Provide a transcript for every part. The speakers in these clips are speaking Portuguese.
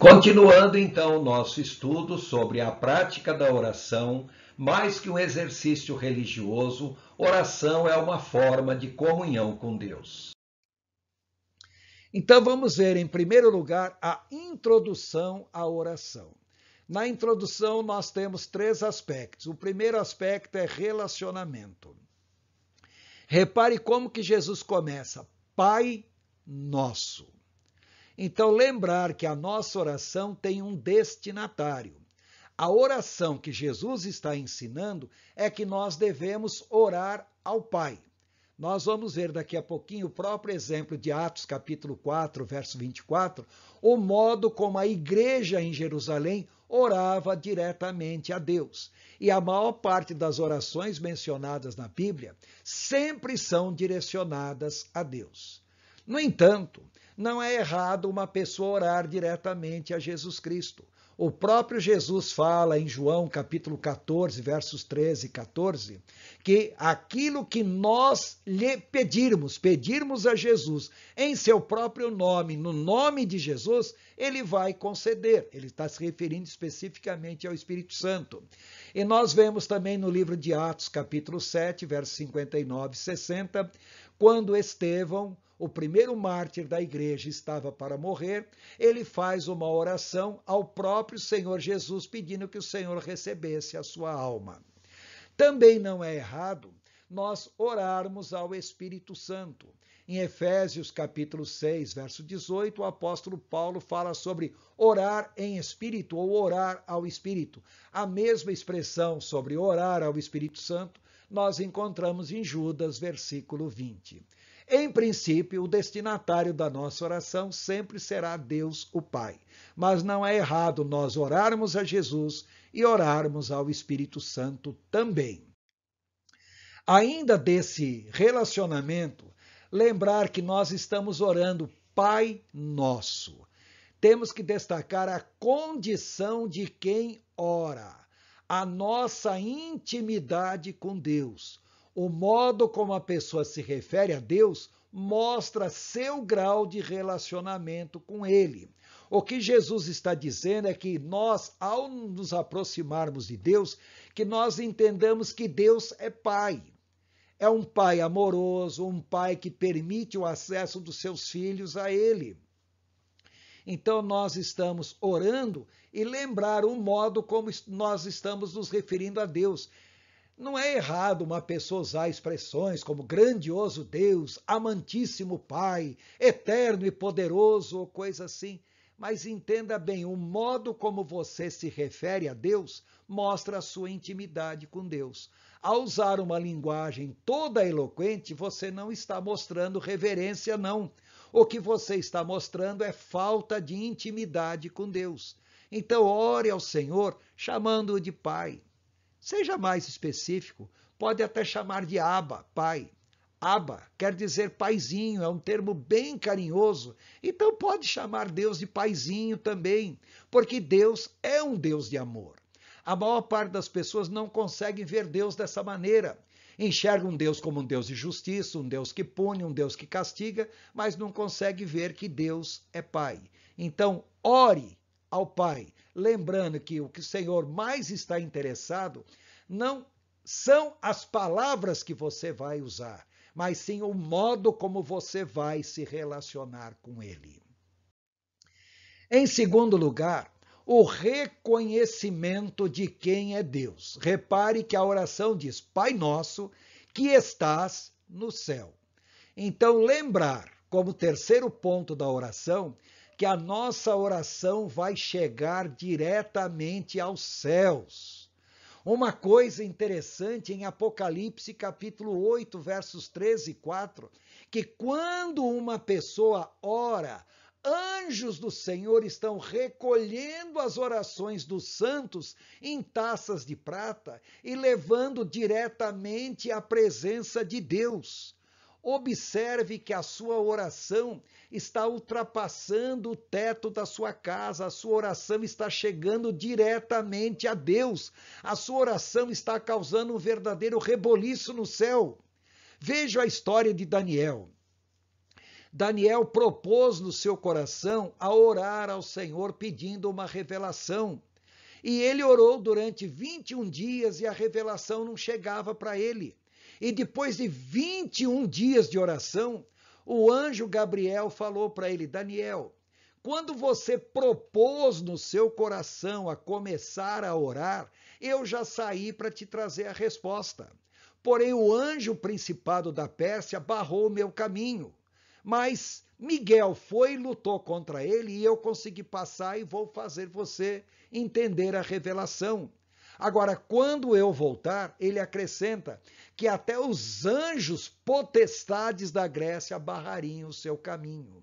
Continuando então o nosso estudo sobre a prática da oração, mais que um exercício religioso, oração é uma forma de comunhão com Deus. Então vamos ver, em primeiro lugar, a introdução à oração. Na introdução, nós temos três aspectos. O primeiro aspecto é relacionamento. Repare como que Jesus começa: Pai Nosso. Então, lembrar que a nossa oração tem um destinatário. A oração que Jesus está ensinando é que nós devemos orar ao Pai. Nós vamos ver daqui a pouquinho o próprio exemplo de Atos capítulo 4, verso 24, o modo como a igreja em Jerusalém orava diretamente a Deus. E a maior parte das orações mencionadas na Bíblia sempre são direcionadas a Deus. No entanto, não é errado uma pessoa orar diretamente a Jesus Cristo. O próprio Jesus fala em João capítulo 14, versos 13 e 14, que aquilo que nós lhe pedirmos, pedirmos a Jesus em seu próprio nome, no nome de Jesus, ele vai conceder. Ele está se referindo especificamente ao Espírito Santo. E nós vemos também no livro de Atos, capítulo 7, versos 59 e 60, quando Estevão, o primeiro mártir da igreja, estava para morrer, ele faz uma oração ao próprio Senhor Jesus, pedindo que o Senhor recebesse a sua alma. Também não é errado nós orarmos ao Espírito Santo. Em Efésios capítulo 6, verso 18, o apóstolo Paulo fala sobre orar em espírito ou orar ao espírito. A mesma expressão sobre orar ao Espírito Santo nós encontramos em Judas, versículo 20. Em princípio, o destinatário da nossa oração sempre será Deus o Pai. Mas não é errado nós orarmos a Jesus e orarmos ao Espírito Santo também. Ainda desse relacionamento, lembrar que nós estamos orando Pai Nosso. Temos que destacar a condição de quem ora a nossa intimidade com Deus. O modo como a pessoa se refere a Deus mostra seu grau de relacionamento com Ele. O que Jesus está dizendo é que nós, ao nos aproximarmos de Deus, que nós entendamos que Deus é Pai. É um Pai amoroso, um Pai que permite o acesso dos seus filhos a Ele. Então nós estamos orando e lembrar o modo como nós estamos nos referindo a Deus. Não é errado uma pessoa usar expressões como grandioso Deus, amantíssimo Pai, eterno e poderoso ou coisa assim. Mas entenda bem, o modo como você se refere a Deus mostra a sua intimidade com Deus. Ao usar uma linguagem toda eloquente, você não está mostrando reverência, não o que você está mostrando é falta de intimidade com Deus. Então, ore ao Senhor chamando-o de Pai. Seja mais específico, pode até chamar de Abba, Pai. Abba quer dizer paizinho, é um termo bem carinhoso. Então pode chamar Deus de paizinho também, porque Deus é um Deus de amor. A maior parte das pessoas não consegue ver Deus dessa maneira enxerga um Deus como um Deus de justiça, um Deus que pune, um Deus que castiga, mas não consegue ver que Deus é Pai. Então, ore ao Pai, lembrando que o que o Senhor mais está interessado não são as palavras que você vai usar, mas sim o modo como você vai se relacionar com Ele. Em segundo lugar, o reconhecimento de quem é Deus. Repare que a oração diz: Pai nosso, que estás no céu. Então, lembrar, como terceiro ponto da oração, que a nossa oração vai chegar diretamente aos céus. Uma coisa interessante em Apocalipse capítulo 8, versos 13 e 4, que quando uma pessoa ora, anjos do Senhor estão recolhendo as orações dos santos em taças de prata e levando diretamente à presença de Deus. Observe que a sua oração está ultrapassando o teto da sua casa, a sua oração está chegando diretamente a Deus, a sua oração está causando um verdadeiro reboliço no céu. Veja a história de Daniel. Daniel propôs no seu coração a orar ao Senhor pedindo uma revelação. E ele orou durante 21 dias e a revelação não chegava para ele. E depois de 21 dias de oração, o anjo Gabriel falou para ele: Daniel, quando você propôs no seu coração a começar a orar, eu já saí para te trazer a resposta. Porém, o anjo principado da Pérsia barrou o meu caminho. Mas Miguel foi e lutou contra ele, e eu consegui passar e vou fazer você entender a revelação. Agora, quando eu voltar, ele acrescenta que até os anjos potestades da Grécia barrariam o seu caminho.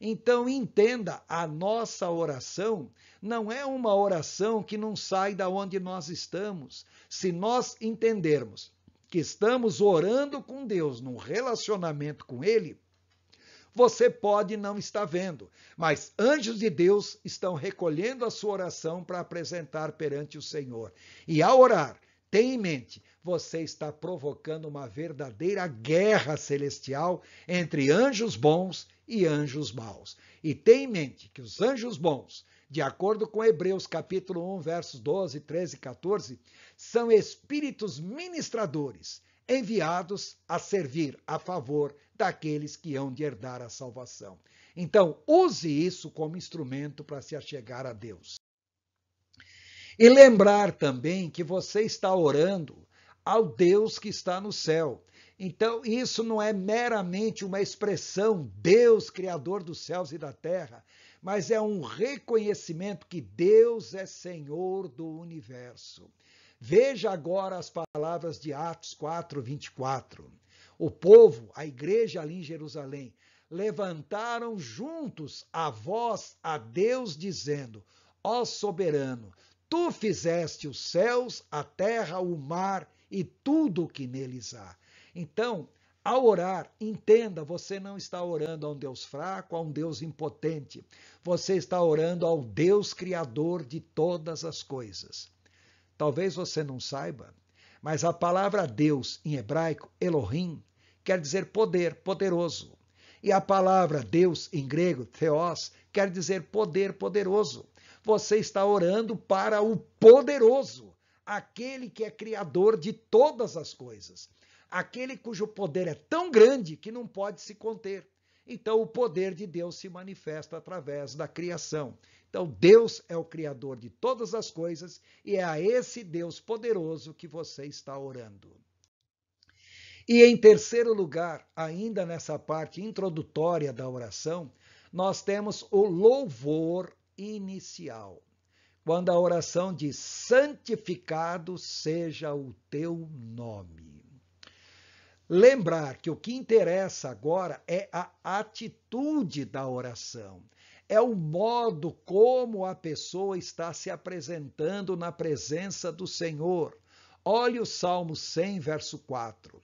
Então entenda, a nossa oração não é uma oração que não sai da onde nós estamos. Se nós entendermos que estamos orando com Deus num relacionamento com ele, você pode não estar vendo, mas anjos de Deus estão recolhendo a sua oração para apresentar perante o Senhor. E ao orar, tenha em mente, você está provocando uma verdadeira guerra celestial entre anjos bons e anjos maus. E tenha em mente que os anjos bons de acordo com Hebreus capítulo 1, versos 12, 13 e 14, são espíritos ministradores enviados a servir a favor daqueles que hão de herdar a salvação. Então, use isso como instrumento para se achegar a Deus. E lembrar também que você está orando ao Deus que está no céu. Então, isso não é meramente uma expressão Deus, Criador dos céus e da terra, mas é um reconhecimento que Deus é Senhor do universo. Veja agora as palavras de Atos 4, 24. O povo, a igreja ali em Jerusalém, levantaram juntos a voz a Deus, dizendo: Ó soberano, tu fizeste os céus, a terra, o mar e tudo o que neles há. Então, ao orar, entenda, você não está orando a um Deus fraco, a um Deus impotente. Você está orando ao Deus Criador de todas as coisas. Talvez você não saiba, mas a palavra Deus em hebraico, Elohim, quer dizer poder, poderoso. E a palavra Deus em grego, Theos, quer dizer poder, poderoso. Você está orando para o poderoso, aquele que é criador de todas as coisas, aquele cujo poder é tão grande que não pode se conter. Então, o poder de Deus se manifesta através da criação. Então, Deus é o Criador de todas as coisas e é a esse Deus poderoso que você está orando. E em terceiro lugar, ainda nessa parte introdutória da oração, nós temos o louvor inicial. Quando a oração diz: Santificado seja o teu nome. Lembrar que o que interessa agora é a atitude da oração é o modo como a pessoa está se apresentando na presença do Senhor. Olhe o Salmo 100, verso 4.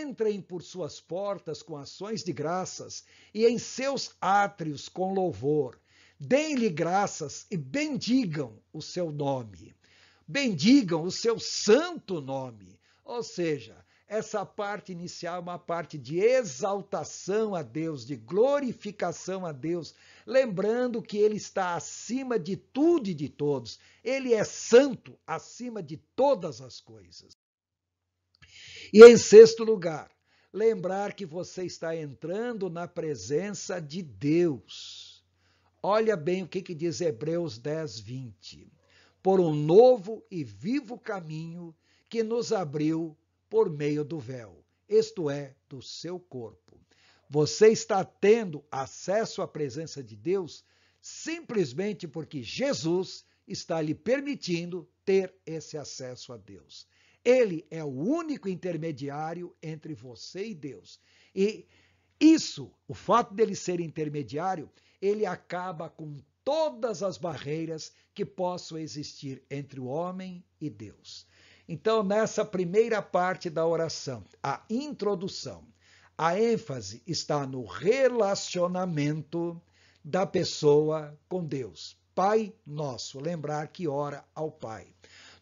Entrem por suas portas com ações de graças e em seus átrios com louvor. Deem-lhe graças e bendigam o seu nome. Bendigam o seu santo nome. Ou seja, essa parte inicial é uma parte de exaltação a Deus, de glorificação a Deus, lembrando que Ele está acima de tudo e de todos. Ele é santo acima de todas as coisas. E em sexto lugar, lembrar que você está entrando na presença de Deus. Olha bem o que, que diz Hebreus 10, 20. Por um novo e vivo caminho que nos abriu por meio do véu, isto é, do seu corpo. Você está tendo acesso à presença de Deus simplesmente porque Jesus está lhe permitindo ter esse acesso a Deus. Ele é o único intermediário entre você e Deus. E isso, o fato dele ser intermediário, ele acaba com todas as barreiras que possam existir entre o homem e Deus. Então, nessa primeira parte da oração, a introdução, a ênfase está no relacionamento da pessoa com Deus. Pai nosso, lembrar que ora ao Pai.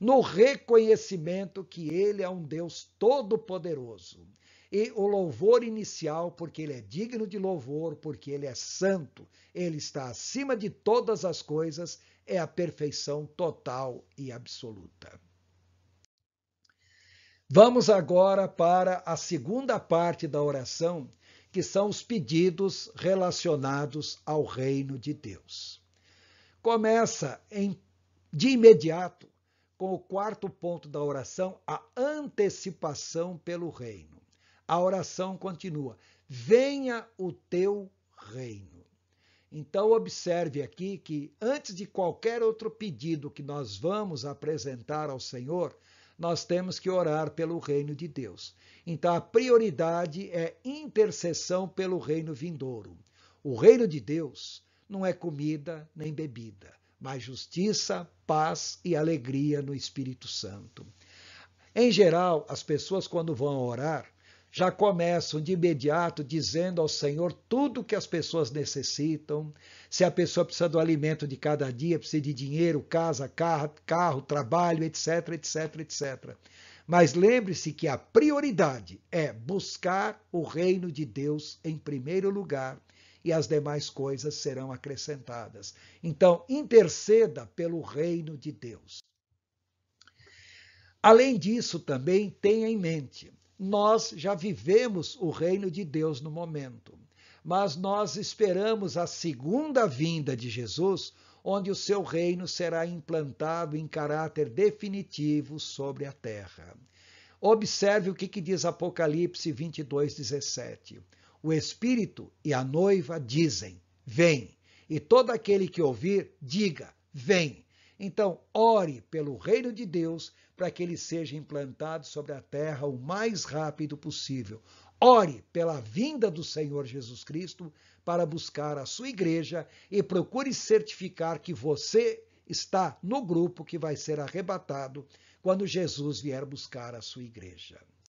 No reconhecimento que Ele é um Deus todo-poderoso e o louvor inicial, porque ele é digno de louvor, porque ele é santo, ele está acima de todas as coisas, é a perfeição total e absoluta. Vamos agora para a segunda parte da oração, que são os pedidos relacionados ao reino de Deus. Começa em, de imediato com o quarto ponto da oração, a antecipação pelo reino. A oração continua: venha o teu reino. Então, observe aqui que, antes de qualquer outro pedido que nós vamos apresentar ao Senhor, nós temos que orar pelo reino de Deus. Então a prioridade é intercessão pelo reino vindouro. O reino de Deus não é comida nem bebida, mas justiça, paz e alegria no Espírito Santo. Em geral, as pessoas quando vão orar, já começam de imediato dizendo ao Senhor tudo o que as pessoas necessitam. Se a pessoa precisa do alimento de cada dia, precisa de dinheiro, casa, carro, carro trabalho, etc, etc, etc. Mas lembre-se que a prioridade é buscar o reino de Deus em primeiro lugar e as demais coisas serão acrescentadas. Então, interceda pelo reino de Deus. Além disso, também tenha em mente nós já vivemos o reino de Deus no momento. Mas nós esperamos a segunda vinda de Jesus, onde o seu reino será implantado em caráter definitivo sobre a terra. Observe o que, que diz Apocalipse 22, 17. O Espírito e a noiva dizem: Vem. E todo aquele que ouvir, diga: Vem. Então, ore pelo reino de Deus para que ele seja implantado sobre a terra o mais rápido possível. Ore pela vinda do Senhor Jesus Cristo para buscar a sua igreja e procure certificar que você está no grupo que vai ser arrebatado quando Jesus vier buscar a sua igreja.